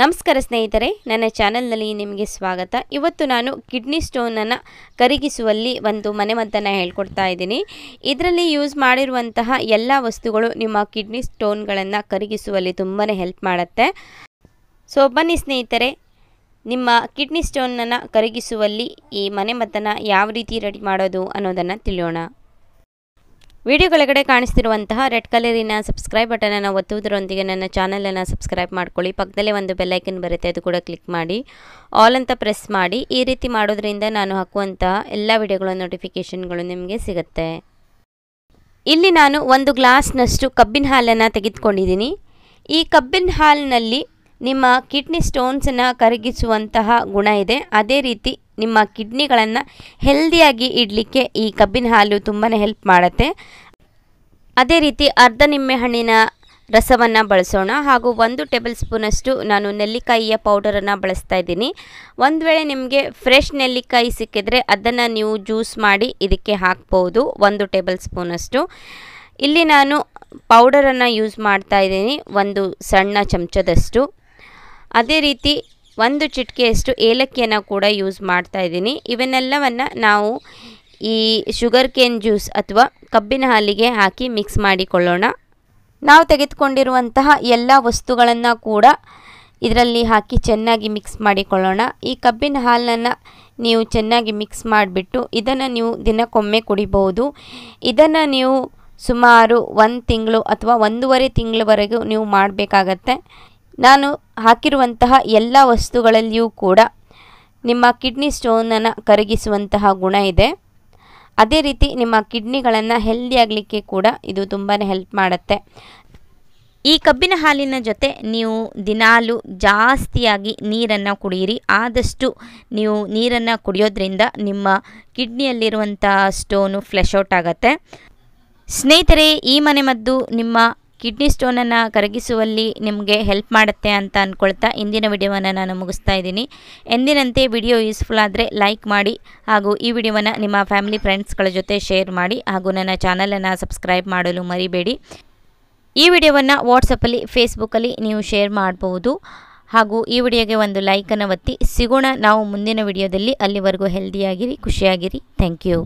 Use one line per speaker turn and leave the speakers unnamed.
ನಮಸ್ಕಾರ ಸ್ನೇಹಿತರೆ ನನ್ನ ಚಾನಲ್ನಲ್ಲಿ ನಿಮಗೆ ಸ್ವಾಗತ ಇವತ್ತು ನಾನು ಕಿಡ್ನಿ ಸ್ಟೋನನ್ನು ಕರಗಿಸುವಲ್ಲಿ ಒಂದು ಮನೆಮದ್ದನ್ನು ಹೇಳ್ಕೊಡ್ತಾ ಇದ್ದೀನಿ ಇದರಲ್ಲಿ ಯೂಸ್ ಮಾಡಿರುವಂತಹ ಎಲ್ಲ ವಸ್ತುಗಳು ನಿಮ್ಮ ಕಿಡ್ನಿ ಸ್ಟೋನ್ಗಳನ್ನು ಕರಗಿಸುವಲ್ಲಿ ತುಂಬಾ ಹೆಲ್ಪ್ ಮಾಡುತ್ತೆ ಸೊ ಬನ್ನಿ ಸ್ನೇಹಿತರೆ ನಿಮ್ಮ ಕಿಡ್ನಿ ಸ್ಟೋನನ್ನು ಕರಗಿಸುವಲ್ಲಿ ಈ ಮನೆಮದ್ದನ್ನು ಯಾವ ರೀತಿ ರೆಡಿ ಮಾಡೋದು ಅನ್ನೋದನ್ನು ತಿಳಿಯೋಣ ವಿಡಿಯೋ ಕೆಳಗಡೆ ಕಾಣಿಸ್ತಿರುವಂತಹ ರೆಡ್ ಕಲರಿನ ಸಬ್ಸ್ಕ್ರೈಬ್ ಬಟನನ್ನು ಒತ್ತುವುದರೊಂದಿಗೆ ನನ್ನ ಚಾನಲನ್ನು ಸಬ್ಸ್ಕ್ರೈಬ್ ಮಾಡ್ಕೊಳ್ಳಿ ಪಕ್ಕದಲ್ಲೇ ಒಂದು ಬೆಲ್ಲೈಕನ್ ಬರುತ್ತೆ ಅದು ಕೂಡ ಕ್ಲಿಕ್ ಮಾಡಿ ಆಲ್ ಅಂತ ಪ್ರೆಸ್ ಮಾಡಿ ಈ ರೀತಿ ಮಾಡೋದ್ರಿಂದ ನಾನು ಹಾಕುವಂತಹ ಎಲ್ಲ ವಿಡಿಯೋಗಳ ನೋಟಿಫಿಕೇಷನ್ಗಳು ನಿಮಗೆ ಸಿಗುತ್ತೆ ಇಲ್ಲಿ ನಾನು ಒಂದು ಗ್ಲಾಸ್ನಷ್ಟು ಕಬ್ಬಿನ ಹಾಲನ್ನು ತೆಗೆದುಕೊಂಡಿದ್ದೀನಿ ಈ ಕಬ್ಬಿನ ಹಾಲಿನಲ್ಲಿ ನಿಮ್ಮ ಕಿಡ್ನಿ ಸ್ಟೋನ್ಸನ್ನು ಕರಗಿಸುವಂತಹ ಗುಣ ಇದೆ ಅದೇ ರೀತಿ ನಿಮ್ಮ ಕಿಡ್ನಿಗಳನ್ನು ಹೆಲ್ದಿಯಾಗಿ ಇಡಲಿಕ್ಕೆ ಈ ಕಬ್ಬಿನ ಹಾಲು ತುಂಬಾ ಹೆಲ್ಪ್ ಮಾಡುತ್ತೆ ಅದೇ ರೀತಿ ಅರ್ಧ ಹಣ್ಣಿನ ರಸವನ್ನು ಬಳಸೋಣ ಹಾಗೂ ಒಂದು ಟೇಬಲ್ ಸ್ಪೂನಷ್ಟು ನಾನು ನೆಲ್ಲಿಕಾಯಿಯ ಪೌಡರನ್ನು ಬಳಸ್ತಾ ಇದ್ದೀನಿ ಒಂದು ವೇಳೆ ನಿಮಗೆ ಫ್ರೆಶ್ ನೆಲ್ಲಿಕಾಯಿ ಸಿಕ್ಕಿದರೆ ಅದನ್ನು ನೀವು ಜ್ಯೂಸ್ ಮಾಡಿ ಇದಕ್ಕೆ ಹಾಕ್ಬೋದು ಒಂದು ಟೇಬಲ್ ಸ್ಪೂನಷ್ಟು ಇಲ್ಲಿ ನಾನು ಪೌಡರನ್ನು ಯೂಸ್ ಮಾಡ್ತಾ ಇದ್ದೀನಿ ಒಂದು ಸಣ್ಣ ಚಮಚದಷ್ಟು ಅದೇ ರೀತಿ ಒಂದು ಚಿಟಿಕೆಯಷ್ಟು ಏಲಕ್ಕಿಯನ್ನು ಕೂಡ ಯೂಸ್ ಮಾಡ್ತಾ ಇದ್ದೀನಿ ಇವನ್ನೆಲ್ಲವನ್ನು ನಾವು ಈ ಶುಗರ್ ಕೇನ್ ಜ್ಯೂಸ್ ಅಥವಾ ಕಬ್ಬಿನ ಹಾಲಿಗೆ ಹಾಕಿ ಮಿಕ್ಸ್ ಮಾಡಿಕೊಳ್ಳೋಣ ನಾವು ತೆಗೆದುಕೊಂಡಿರುವಂತಹ ಎಲ್ಲ ವಸ್ತುಗಳನ್ನು ಕೂಡ ಇದರಲ್ಲಿ ಹಾಕಿ ಚೆನ್ನಾಗಿ ಮಿಕ್ಸ್ ಮಾಡಿಕೊಳ್ಳೋಣ ಈ ಕಬ್ಬಿನ ಹಾಲನ್ನು ನೀವು ಚೆನ್ನಾಗಿ ಮಿಕ್ಸ್ ಮಾಡಿಬಿಟ್ಟು ಇದನ್ನು ನೀವು ದಿನಕ್ಕೊಮ್ಮೆ ಕುಡಿಬಹುದು ಇದನ್ನು ನೀವು ಸುಮಾರು ಒಂದು ತಿಂಗಳು ಅಥವಾ ಒಂದೂವರೆ ತಿಂಗಳವರೆಗೂ ನೀವು ಮಾಡಬೇಕಾಗತ್ತೆ ನಾನು ಹಾಕಿರುವಂತಹ ಎಲ್ಲ ವಸ್ತುಗಳಲ್ಲಿಯೂ ಕೂಡ ನಿಮ್ಮ ಕಿಡ್ನಿ ಸ್ಟೋನನ್ನು ಕರಗಿಸುವಂತಹ ಗುಣ ಇದೆ ಅದೇ ರೀತಿ ನಿಮ್ಮ ಕಿಡ್ನಿಗಳನ್ನು ಹೆಲ್ದಿ ಆಗಲಿಕ್ಕೆ ಕೂಡ ಇದು ತುಂಬಾ ಹೆಲ್ಪ್ ಮಾಡುತ್ತೆ ಈ ಕಬ್ಬಿನ ಹಾಲಿನ ಜೊತೆ ನೀವು ದಿನಾಲು ಜಾಸ್ತಿಯಾಗಿ ನೀರನ್ನು ಕುಡಿಯಿರಿ ಆದಷ್ಟು ನೀವು ನೀರನ್ನು ಕುಡಿಯೋದ್ರಿಂದ ನಿಮ್ಮ ಕಿಡ್ನಿಯಲ್ಲಿರುವಂಥ ಸ್ಟೋನು ಫ್ಲೆಶ್ ಔಟ್ ಆಗುತ್ತೆ ಸ್ನೇಹಿತರೆ ಈ ಮನೆಮದ್ದು ನಿಮ್ಮ ಕಿಡ್ನಿ ಸ್ಟೋನನ್ನು ಕರಗಿಸುವಲ್ಲಿ ನಿಮಗೆ ಹೆಲ್ಪ್ ಮಾಡುತ್ತೆ ಅಂತ ಅಂದ್ಕೊಳ್ತಾ ಇಂದಿನ ವಿಡಿಯೋವನ್ನು ನಾನು ಮುಗಿಸ್ತಾ ಇದ್ದೀನಿ ಎಂದಿನಂತೆ ವಿಡಿಯೋ ಯೂಸ್ಫುಲ್ ಆದರೆ ಲೈಕ್ ಮಾಡಿ ಹಾಗೂ ಈ ವಿಡಿಯೋವನ್ನು ನಿಮ್ಮ ಫ್ಯಾಮಿಲಿ ಫ್ರೆಂಡ್ಸ್ಗಳ ಜೊತೆ ಶೇರ್ ಮಾಡಿ ಹಾಗೂ ನನ್ನ ಚಾನಲನ್ನು ಸಬ್ಸ್ಕ್ರೈಬ್ ಮಾಡಲು ಮರಿಬೇಡಿ ಈ ವಿಡಿಯೋವನ್ನು ವಾಟ್ಸಪ್ಪಲ್ಲಿ ಫೇಸ್ಬುಕ್ಕಲ್ಲಿ ನೀವು ಶೇರ್ ಮಾಡಬಹುದು ಹಾಗೂ ಈ ವಿಡಿಯೋಗೆ ಒಂದು ಲೈಕನ್ನು ಒತ್ತಿ ಸಿಗೋಣ ನಾವು ಮುಂದಿನ ವಿಡಿಯೋದಲ್ಲಿ ಅಲ್ಲಿವರೆಗೂ ಹೆಲ್ದಿಯಾಗಿರಿ ಖುಷಿಯಾಗಿರಿ ಥ್ಯಾಂಕ್ ಯು